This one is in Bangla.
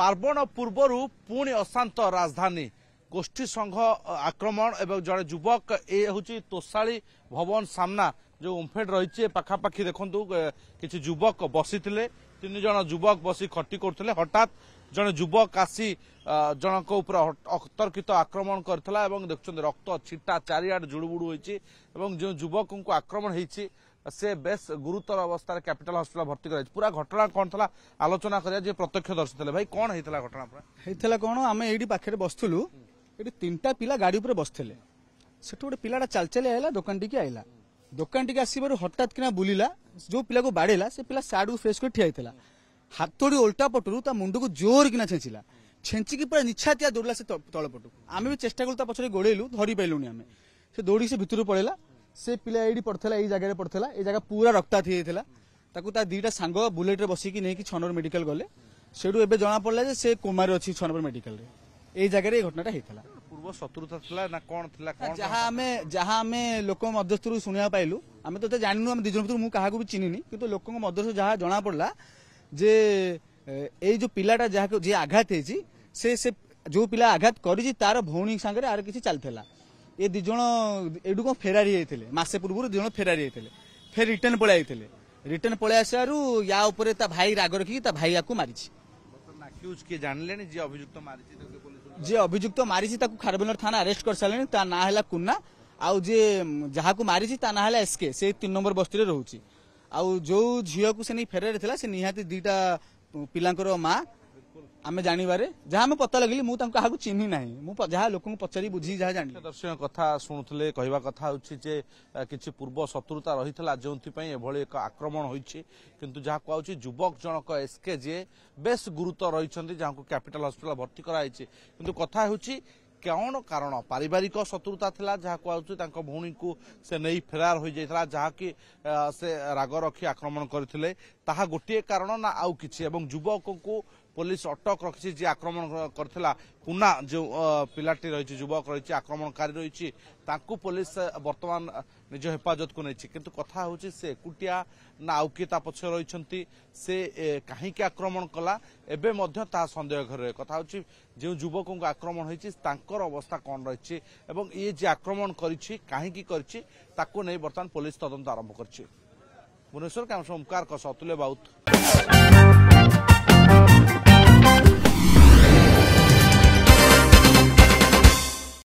পার্বণ পূର୍ବরু পুଣି অশান্ত রাজধানী গোষ্ঠী সংঘ আক্রমণ এবং জনে যুবক এ হচ্ছে তোষাড়ী ভবন সামনা যে উমফেড রয়েছে পাখাপাখি দেখুন কিছু যুবক বসিলে তিন জন যুবক বসি খটি করুলে হঠাৎ জনে যুবক আসি জনক উপরে অতর্কিত আক্রমণ করে এবং দেখছেন রক্ত ছিটা চারিআ জুড়ুবুড়ু হয়েছে এবং যে যুবক আক্রমণ হয়েছে সে বেশ গুরুতর অবস্থায় ক্যাপিটাল হসপিটাল ভর্তি করা পুরা ঘটনা কোণ লা আলোচনা করা যে প্রত্যক্ষদর্শী লে ভাই কোণ হয়েছিল ঘটনা পুরা হয়েছিল কোণ আমি এইটি পাখে বসুলু এটি তিনটা পিলা গাড়ি উপরে বসলে সেটু গোটে পিলাটা চালচালি আইলা দোকানটিকে আইলা দোকানটিকে আসবার হঠাৎ কিনা বুলিলা যে পিলাকে বাড়েলা সে পিলা সাড়ু ফ্রেশ করে ঠিয়া হয়েছিল ହାତଟି ଓଲଟା ପଟରୁ ତା ମୁଣ୍ଡକୁ ଜୋରକିନା ଛେଞ୍ଚିଲା ଛେଞ୍ଚିକି ପୁରା ନିଛାତିଆ ଦୌଡ଼ିଲା ସେ ତଳ ପଟକୁ ଆମେ ବି ଚେଷ୍ଟା କଲୁ ତା ପଛରେ ଗୋଡ଼େଇଲୁ ଧରି ପାରିଲୁନି ଆମେ ସେ ଦୌଡ଼ିକି ସେ ଭିତରକୁ ପଳେଇଲା ସେ ପିଲା ଏଇଠି ପଡ଼ିଥିଲା ଏଇ ଜାଗାରେ ପଡ଼ିଥିଲା ଏଇ ଜାଗା ପୁରା ରକ୍ତାକ୍ତ ହେଇଯାଇଥିଲା ତାକୁ ତା ଦୁଇଟା ସାଙ୍ଗ ବୁଲେଟ୍ରେ ବସିକି ନେଇକି ଛନର ମେଡିକାଲ ଗଲେ ସେଠୁ ଏବେ ଜଣାପଡ଼ିଲା ଯେ ସେ କୋମାରେ ଅଛି ଛନର ମେଡିକାଲରେ ଏଇ ଜାଗାରେ ଏଇ ଘଟଣାଟା ହେଇଥିଲା ପୂର୍ବ ଶତ୍ରୁତା ଥିଲା ନା କ'ଣ ଥିଲା ଯାହା ଆମେ ଯାହା ଆମେ ଲୋକଙ୍କ ମଧ୍ୟସ୍ଥରୁ ଶୁଣିବାକୁ ପାଇଲୁ ଆମେ ତ ଜାଣିନୁ ଆମେ ଦୁଇ ଜଣ ଭିତରୁ ମୁଁ କାହାକୁ ବି ଚିହ୍ନିନି କିନ୍ତୁ ଲୋକଙ୍କ ମଧ୍ୟସ୍ଥରୁ ଯାହା ଜଣାପଡ଼ିଲା ଯେ ଏଇ ଯୋଉ ପିଲାଟା ଯାହାକୁ ଯିଏ ଆଘାତ ହେଇଛି ସେ ସେ ଯୋଉ ପିଲା ଆଘାତ କରିଛି ତାର ଭଉଣୀ ସାଙ୍ଗରେ ଆର କିଛି ଚାଲିଥିଲା ଏ ଦୁଇ ଜଣ ଏଇଠୁ କ'ଣ ଫେରାରି ହେଇଥିଲେ ମାସେ ପୂର୍ବରୁ ଦୁଇ ଜଣ ଫେରାରି ଯାଇଥିଲେ ଫେର ରିଟର୍ଣ୍ଣ ପଳେଇ ଯାଇଥିଲେ ରିଟର୍ଣ୍ଣ ପଳାଇ ଆସିବାରୁ ୟା ଉପରେ ତା ଭାଇ ରାଗ ରଖିକି ତା ଭାଇ ଆକୁ ମାରିଛି ଜାଣିଲେଣି ଯିଏ ଅଭିଯୁକ୍ତ ମାରିଛି ଯିଏ ଅଭିଯୁକ୍ତ ମାରିଛି ତାକୁ ଖାରବେନର ଥାନା ଆରେଷ୍ଟ କରିସାରିଲେଣି ତା ନାଁ ହେଲା କୁନା ଆଉ ଯିଏ ଯାହାକୁ ମାରିଛି ତା ନାଁ ହେଲା ଏସ୍କେ ସେ ତିନି ନମ୍ବର ବସ୍ତିରେ ରହୁଛି ଆଉ ଯୋଉ ଝିଅକୁ ସେ ନେଇ ଫେରାରେ ଥିଲା ସେ ନିହାତି ଦୁଇଟା ପିଲାଙ୍କର ମା ଆମେ ଜାଣିବାରେ ଯାହା ଆମେ ପତା ଲଗେଇଲି ମୁଁ ତାଙ୍କୁ କାହାକୁ ଚିହ୍ନି ନାହିଁ ମୁଁ ଯାହା ଲୋକଙ୍କୁ ପଚାରି ବୁଝିକି ଯାହା ଜାଣିଲି ଦର୍ଶକ କଥା ଶୁଣୁଥିଲେ କହିବା କଥା ହେଉଛି ଯେ କିଛି ପୂର୍ବ ଶତ୍ରୁତା ରହିଥିଲା ଯେଉଁଥିପାଇଁ ଏଭଳି ଏକ ଆକ୍ରମଣ ହୋଇଛି କିନ୍ତୁ ଯାହା କୁହାଯାଉଛି ଯୁବକ ଜଣକ ଏସ୍କେ ଯିଏ ବେଶ୍ ଗୁରୁତ୍ୱ ରହିଛନ୍ତି ଯାହାଙ୍କୁ କ୍ୟାପିଟାଲ ହସ୍ପିଟାଲ ଭର୍ତ୍ତି କରାଯାଇଛି କିନ୍ତୁ କଥା ହେଉଛି କ'ଣ କାରଣ ପାରିବାରିକ ଶତ୍ରୁତା ଥିଲା ଯାହା କୁହାଯାଉଛି ତାଙ୍କ ଭଉଣୀଙ୍କୁ ସେ ନେଇ ଫେରାର ହୋଇଯାଇଥିଲା ଯାହାକି ସେ ରାଗ ରଖି ଆକ୍ରମଣ କରିଥିଲେ ତାହା ଗୋଟିଏ କାରଣ ନା ଆଉ କିଛି ଏବଂ ଯୁବକଙ୍କୁ পুলিশ অটক রাখছে যে আক্রমণ করে পুনা যে পিলাটি রয়েছে যুবক রয়েছে আক্রমণকারী রয়েছে তাকে পুলিশ বর্তমান নিজ হেফাজতকু নিয়েছে কিন্তু কথা হচ্ছে সে একুটিয়া না আউ কি তা পছে রয়েছেন সে কাহিকি আক্রমণ কলা এবে মধ্যে তা সন্দেহ ঘরে কথা হচ্ছে যে যুবক আক্রমণ হয়েছে তাঁকর অবস্থা কণ রয়েছে এবং ইয়ে যে আক্রমণ করেছে কাহিকি করেছে তাকে নিয়ে বর্তমান পুলিশ তদন্ত আরম্ভ করছে ভুবনেশ্বর ক্যামেরা ওমকার সতুলে বাউত